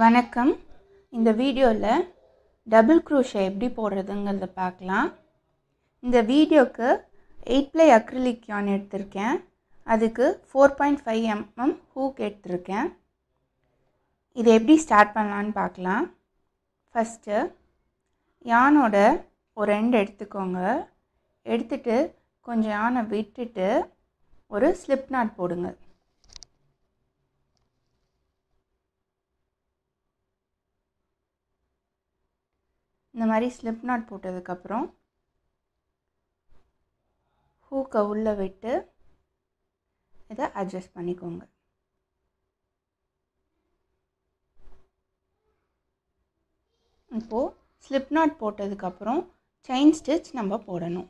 வணக்கம் இந்த வீடியோவில் டபுள் க்ரூஷை எப்படி போடுறதுங்கிறத பார்க்கலாம் இந்த வீடியோக்கு எயிட் ப்ளை அக்ரிலிக் யான் எடுத்திருக்கேன் அதுக்கு four point five mm hook எடுத்திருக்கேன் இதை எப்படி ஸ்டார்ட் பண்ணலான்னு பார்க்கலாம் ஃபஸ்ட்டு யானோட ஒரு ரெண்டு எடுத்துக்கோங்க எடுத்துட்டு கொஞ்சம் யானை விட்டுட்டு ஒரு ஸ்லிப் நாட் போடுங்கள் இந்த மாதிரி ஸ்லிப் நாட் போட்டதுக்கப்புறம் ஹூக்கை உள்ளே விட்டு இதை அட்ஜஸ்ட் பண்ணிக்கோங்க இப்போது ஸ்லிப் நாட் போட்டதுக்கப்புறம் செயின் ஸ்டிச் நம்ம போடணும்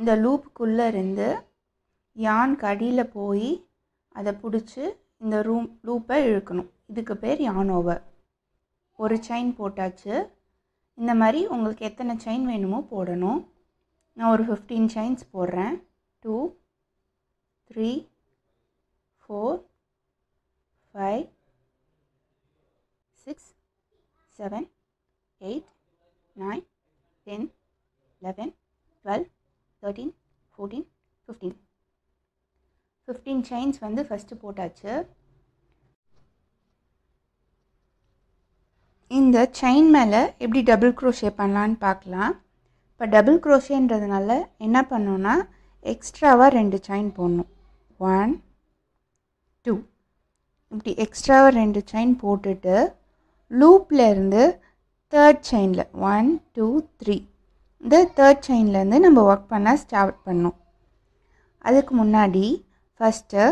இந்த லூப்புக்குள்ளே இருந்து யான் கடியில் போய் அதை பிடிச்சி இந்த ரூம் லூப்பை இழுக்கணும் இதுக்கு பேர் யான் ஓவர் ஒரு செயின் போட்டாச்சு இந்த மாதிரி உங்களுக்கு எத்தனை செயின் வேணுமோ போடணும் நான் ஒரு ஃபிஃப்டீன் செயின்ஸ் போடுறேன் two three four five six seven eight nine ten eleven twelve thirteen fourteen fifteen fifteen chains வந்து ஃபஸ்ட்டு போட்டாச்சு இந்த செயின் மேலே எப்படி டபுள் க்ரோஷே பண்ணலான்னு பார்க்கலாம் இப்போ டபுள் க்ரோஷேன்றதுனால என்ன பண்ணோன்னா எக்ஸ்ட்ராவாக ரெண்டு செயின் போடணும் ஒன் டூ இப்படி எக்ஸ்ட்ராவாக ரெண்டு செயின் போட்டுட்டு லூப்பில் இருந்து தேர்ட் செயினில் ஒன் டூ த்ரீ இந்த தேர்ட் செயின்லேருந்து நம்ம ஒர்க் பண்ண ஸ்டார்ட் பண்ணோம் அதுக்கு முன்னாடி ஃபஸ்ட்டு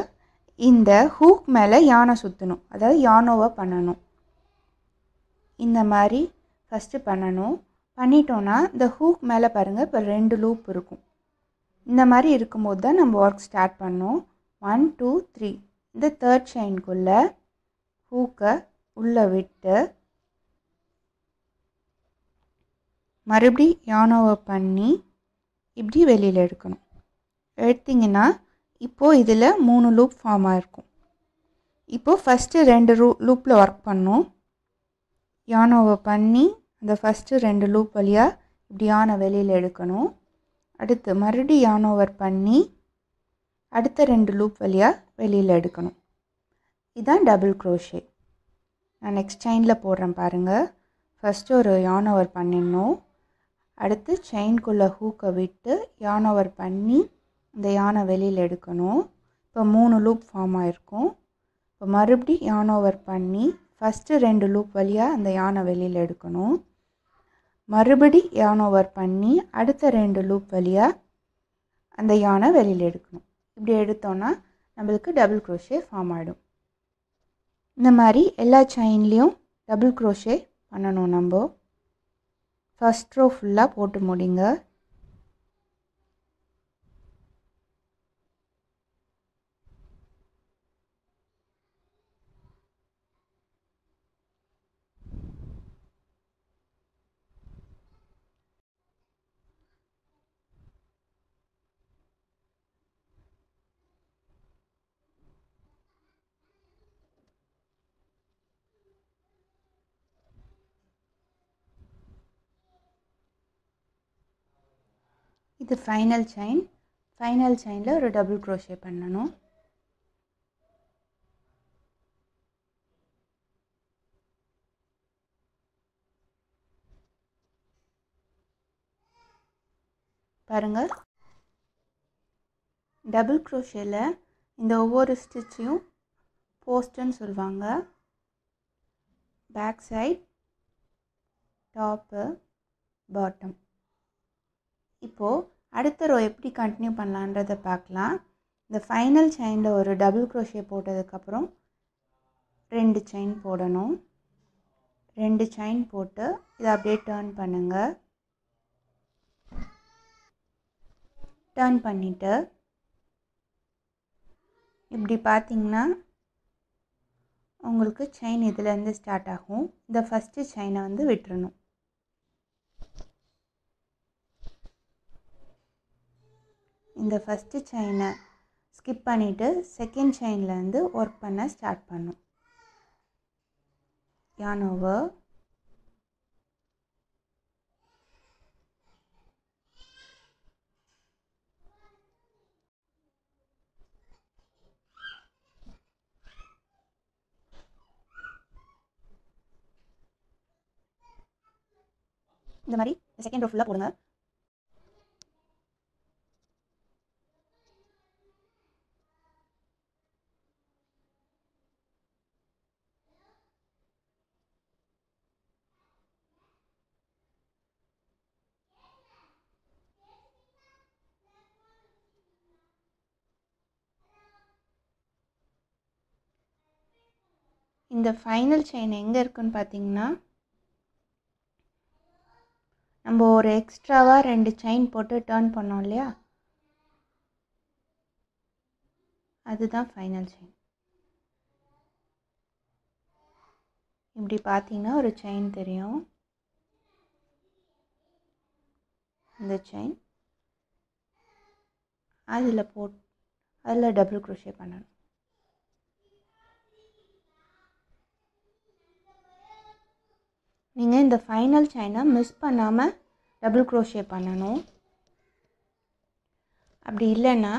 இந்த ஹூக் மேலே யானை சுற்றணும் அதாவது யானோவை பண்ணணும் இந்த மாதிரி ஃபஸ்ட்டு பண்ணணும் பண்ணிட்டோன்னா இந்த ஹூக் மேலே பாருங்கள் இப்போ ரெண்டு லூப் இருக்கும் இந்த மாதிரி இருக்கும்போது தான் நம்ம ஒர்க் ஸ்டார்ட் பண்ணோம் ஒன் டூ த்ரீ இந்த தேர்ட் செயின்குள்ளே ஹூக்கை உள்ளே விட்டு மறுபடி யானோவை பண்ணி இப்படி வெளியில் எடுக்கணும் எடுத்திங்கன்னா இப்போது இதில் மூணு லூப் ஃபார்ம் ஆயிருக்கும் இப்போது ஃபஸ்ட்டு ரெண்டு ரூ லூப்பில் ஒர்க் பண்ணோம் யானோவை பண்ணி அந்த ஃபஸ்ட்டு ரெண்டு லூப் வழியாக இப்படி யானை வெளியில் எடுக்கணும் அடுத்து மறுபடி யானோவர் பண்ணி அடுத்த ரெண்டு லூப் வழியாக வெளியில் எடுக்கணும் இதுதான் டபுள் க்ரோஷே நான் நெக்ஸ்ட் செயினில் போடுறேன் பாருங்கள் ஃபஸ்ட்டு ஒரு யானோவர் பண்ணிடணும் அடுத்து செயின்குள்ளே ஹூக்கை விட்டு யானோவர் பண்ணி அந்த யானை வெளியில் எடுக்கணும் இப்போ மூணு லூப் ஃபார்ம் ஆகிருக்கும் இப்போ மறுபடி யான் ஓவர் பண்ணி ஃபஸ்ட்டு ரெண்டு லூப் வழியாக அந்த யானை வெளியில் எடுக்கணும் மறுபடி யான் ஓவர் பண்ணி அடுத்த ரெண்டு லூப் வழியாக அந்த யானை வெளியில் எடுக்கணும் இப்படி எடுத்தோன்னா நம்மளுக்கு டபுள் க்ரோஷே ஃபார்ம் ஆகிடும் இந்த மாதிரி எல்லா செயின்லேயும் டபுள் க்ரோஷே பண்ணணும் நம்ம ஃபஸ்ட் ரோ ஃபுல்லாக போட்டு முடிங்க இது ஃபைனல் செயின் ஃபைனல் செயினில் ஒரு டபுள் க்ரோஷே பண்ணணும் பாருங்கள் டபுள் க்ரோஷேயில் இந்த ஒவ்வொரு ஸ்டிச்சையும் போஸ்ட்டுன்னு சொல்லுவாங்க பேக் சைட் டாப்பு பாட்டம் இப்போது அடுத்த ரோ எப்படி கண்டினியூ பண்ணலான்றதை பார்க்கலாம் இந்த ஃபைனல் செயினில் ஒரு டபுள் க்ரோஷே போட்டதுக்கப்புறம் ரெண்டு செயின் போடணும் ரெண்டு செயின் போட்டு இதை அப்படியே டேர்ன் பண்ணுங்கள் டேர்ன் பண்ணிவிட்டு இப்படி பார்த்தீங்கன்னா உங்களுக்கு செயின் இதுலேருந்து ஸ்டார்ட் ஆகும் இந்த ஃபஸ்ட்டு செயினை வந்து விட்டுறணும் இந்த ஃபஸ்ட்டு செயினை ஸ்கிப் பண்ணிவிட்டு செகண்ட் செயின்லேருந்து ஒர்க் பண்ண ஸ்டார்ட் பண்ணும் யானோவர் இந்த மாதிரி செகண்ட் ரோ ஃபுல்லாக போடுங்க இந்த ஃபைனல் செயின் எங்கே இருக்குதுன்னு பார்த்தீங்கன்னா நம்ம ஒரு எக்ஸ்ட்ராவாக ரெண்டு செயின் போட்டு டேர்ன் பண்ணோம் இல்லையா அதுதான் ஃபைனல் செயின் இப்படி பார்த்தீங்கன்னா ஒரு செயின் தெரியும் இந்த செயின் அதில் போட் அதில் டபுள் குரோஷே பண்ணணும் நீங்கள் இந்த ஃபைனல் செயினை மிஸ் பண்ணாமல் டபுள் க்ரோஷே பண்ணணும் அப்படி இல்லைன்னா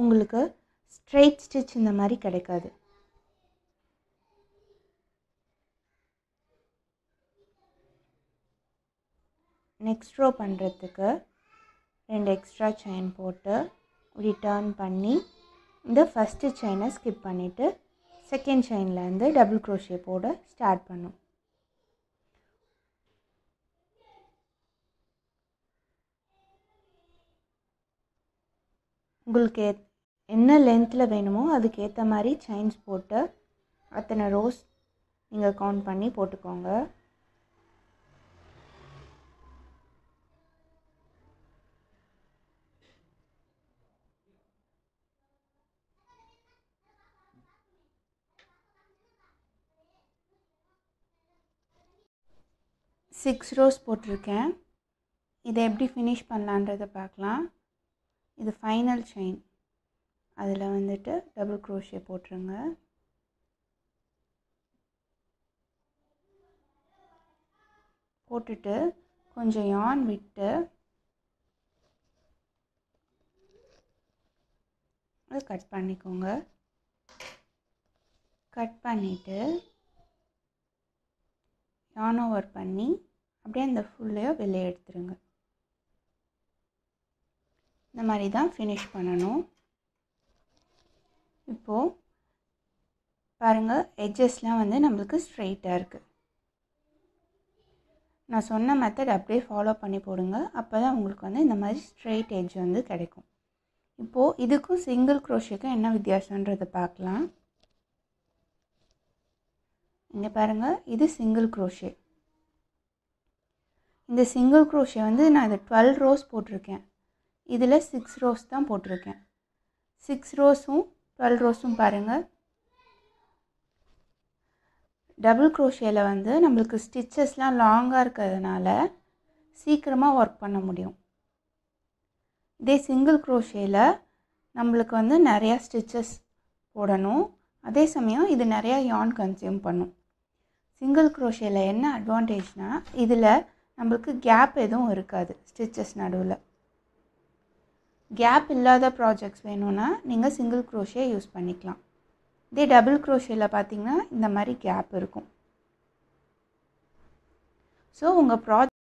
உங்களுக்கு ஸ்ட்ரெயிட் ஸ்டிச் இந்த மாதிரி கிடைக்காது நெக்ஸ்ட் ரோ பண்ணுறதுக்கு ரெண்டு எக்ஸ்ட்ரா செயின் போட்டு இப்படி டேர்ன் பண்ணி இந்த ஃபஸ்ட்டு செயினை ஸ்கிப் பண்ணிவிட்டு செகண்ட் செயின்லேருந்து டபுள் க்ரோஷே போட ஸ்டார்ட் பண்ணும் உங்களுக்கு என்ன லென்த்தில் வேணுமோ அதுக்கேற்ற மாதிரி செயின்ஸ் போட்டு அத்தனை ரோஸ் நீங்கள் கவுண்ட் பண்ணி போட்டுக்கோங்க சிக்ஸ் ரோஸ் போட்டிருக்கேன் இதை எப்படி ஃபினிஷ் பண்ணலான்றதை பார்க்கலாம் இது ஃபைனல் செயின் அதில் வந்துட்டு டபுள் குரோஷியை போட்டுருங்க போட்டுட்டு கொஞ்சம் யான் விட்டு அது கட் பண்ணிக்கோங்க கட் பண்ணிவிட்டு யான் ஓவர் பண்ணி அப்படியே அந்த ஃபுல்லையோ வெளியே எடுத்துருங்க இந்த மாதிரி தான் ஃபினிஷ் பண்ணணும் இப்போது பாருங்கள் எட்ஜஸ்லாம் வந்து நம்மளுக்கு ஸ்ட்ரெயிட்டாக இருக்குது நான் சொன்ன மெத்தட் அப்படியே ஃபாலோ பண்ணி போடுங்க அப்போ தான் உங்களுக்கு வந்து இந்த மாதிரி ஸ்ட்ரெயிட் எட்ஜ் வந்து கிடைக்கும் இப்போது இதுக்கும் சிங்கிள் க்ரோஷேக்கும் என்ன வித்தியாசன்றதை பார்க்கலாம் இங்கே பாருங்கள் இது சிங்கிள் குரோஷே இந்த சிங்கிள் குரோஷே வந்து நான் இதை டுவெல் ரோஸ் போட்டிருக்கேன் இதில் சிக்ஸ் ரோஸ் தான் போட்டிருக்கேன் சிக்ஸ் ரோஸும் டுவெல் ரோஸும் பாருங்கள் டபுள் குரோஷியில் வந்து நம்மளுக்கு ஸ்டிச்சஸ்லாம் லாங்காக இருக்கிறதுனால சீக்கிரமாக ஒர்க் பண்ண முடியும் இதே சிங்கிள் குரோஷியில் நம்மளுக்கு வந்து நிறையா ஸ்டிச்சஸ் போடணும் அதே சமயம் இது நிறையா யான் கன்சியூம் பண்ணும் சிங்கிள் குரோஷியில் என்ன அட்வான்டேஜ்னால் இதில் நம்மளுக்கு கேப் எதுவும் இருக்காது ஸ்டிச்சஸ் நடுவில் கேப் இல்லாத ப்ராஜெக்ட்ஸ் வேணும்னா நீங்கள் சிங்கிள் க்ரோஷே யூஸ் பண்ணிக்கலாம் இதே டபுள் க்ரோஷியில் பார்த்தீங்கன்னா இந்த மாதிரி கேப் இருக்கும் ஸோ உங்கள் ப்ராஜெக்ட்